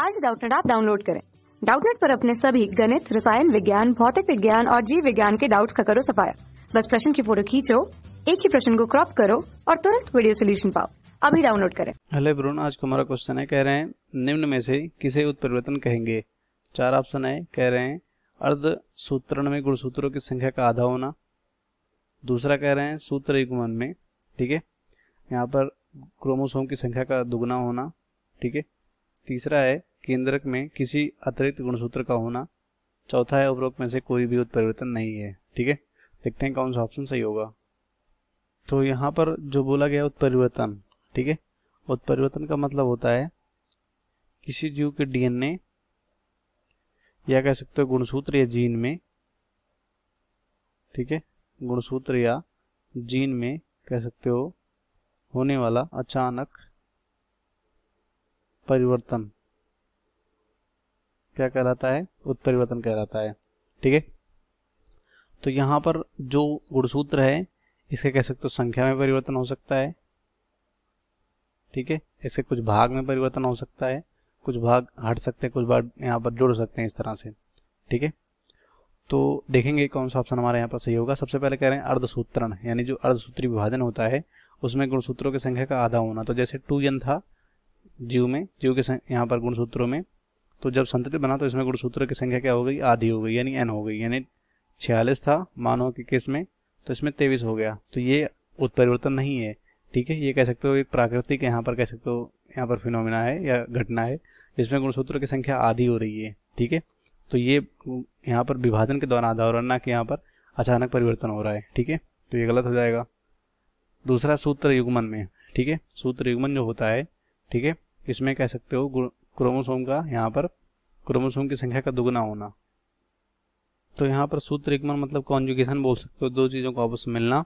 आज डाउटनेट आप डाउनलोड करें डाउटनेट पर अपने सभी गणित रसायन विज्ञान भौतिक विज्ञान और जीव विज्ञान के डाउट्स का करो सफाया बस प्रश्न की फोटो खींचो एक ही प्रश्न को क्रॉप करो और तुरंत वीडियो सोल्यूशन पाओ अभी डाउनलोड करें हेलो ब्रोन आज का हमारा क्वेश्चन है कह रहे हैं निम्न में से किसे उत्परिवर्तन कहेंगे चार ऑप्शन है कह रहे हैं अर्ध सूत्रण में गुणसूत्रों की संख्या का आधा होना दूसरा कह रहे हैं सूत्र युगमन में ठीक है यहाँ पर क्रोमोसोम की संख्या का दुगना होना ठीक है तीसरा है केंद्रक में किसी अतिरिक्त गुणसूत्र का होना चौथा है उपरोक्त में से कोई भी उत्परिवर्तन नहीं है ठीक है देखते हैं कौन सा ऑप्शन सही होगा तो यहाँ पर जो बोला गया उत्परिवर्तन ठीक है उत्परिवर्तन का मतलब होता है किसी जीव के डीएनए या कह सकते हो गुणसूत्र या जीन में ठीक है गुणसूत्र या जीन में कह सकते हो होने वाला अचानक परिवर्तन क्या कहलाता है उत्परिवर्तन कहलाता है ठीक है तो यहाँ पर जो गुणसूत्र है इसे कह सकते हो संख्या में परिवर्तन हो सकता है ठीक है इसे कुछ भाग में परिवर्तन हो सकता है कुछ भाग हट सकते हैं कुछ भाग यहाँ पर जुड़ सकते हैं इस तरह से ठीक है तो देखेंगे कौन सा ऑप्शन हमारे यहाँ पर सही होगा सबसे पहले कह रहे हैं अर्धसूत्रण यानी जो अर्धसूत्री विभाजन होता है उसमें गुणसूत्रों की संख्या का आधा होना तो जैसे टू यन था जीव में जीव के यहाँ पर गुणसूत्रों में तो जब संतति बना तो इसमें गुणसूत्र की संख्या क्या हो गई आधी हो गई यानी एन हो गई यानी छियालीस था मानव के केस में तो इसमें तेईस हो गया तो ये उत्परिवर्तन नहीं है ठीक है ये कह सकते हो एक प्राकृतिक यहाँ पर कह सकते हो यहाँ पर फिनोमिना है या घटना है इसमें गुणसूत्र की संख्या आधी हो रही है ठीक है तो ये यहाँ पर विभाजन के दौरान आधा हो रहा ना कि यहाँ पर अचानक परिवर्तन हो रहा है ठीक है तो ये गलत हो जाएगा दूसरा सूत्र युग्मन में ठीक है सूत्र युग्मन जो होता है ठीक है इसमें कह सकते हो क्रोमोसोम का यहाँ पर क्रोमोसोम की संख्या का दुगना होना तो यहाँ पर सूत्र एक मतलब कॉन्जुगेशन बोल सकते हो दो चीज़ों को आपस में मिलना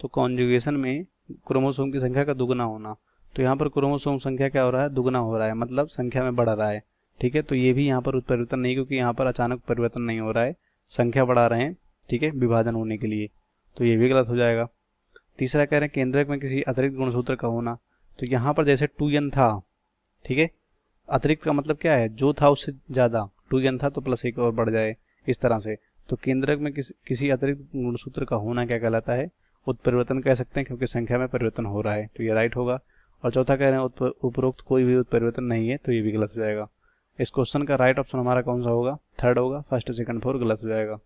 तो कॉन्जुगेशन में क्रोमोसोम की संख्या का दुगुना होना तो यहाँ पर क्रोमोसोम संख्या क्या हो रहा है दुगना हो रहा है मतलब संख्या में बढ़ रहा है ठीक है तो ये भी यहाँ पर उत्परिवर्तन नहीं क्योंकि यहाँ पर अचानक परिवर्तन नहीं हो रहा है संख्या बढ़ा रहे हैं ठीक है विभाजन होने के लिए तो ये भी गलत हो जाएगा तीसरा कह रहे हैं केंद्रक में किसी अतिरिक्त गुणसूत्र का होना तो यहाँ पर जैसे टू था ठीक है अतिरिक्त का मतलब क्या है जो था उससे ज़्यादा टू एन था तो प्लस एक और बढ़ जाए इस तरह से तो केंद्रक में किस, किसी अतिरिक्त गुणसूत्र का होना क्या कहलाता है उत्परिवर्तन कह सकते हैं क्योंकि संख्या में परिवर्तन हो रहा है तो ये राइट होगा और चौथा कह रहे हैं उपरोक्त कोई भी उत्परिवर्तन नहीं है तो ये भी गलत हो जाएगा इस क्वेश्चन का राइट ऑप्शन हमारा कौन सा होगा थर्ड होगा फर्स्ट सेकंड फोर गलत हो जाएगा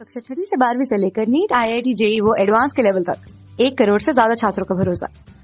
कक्षा छठी से बारहवीं से लेकर NEET I I T JEE वो एडवांस के लेवल तक एक करोड़ से ज्यादा छात्रों का भरोसा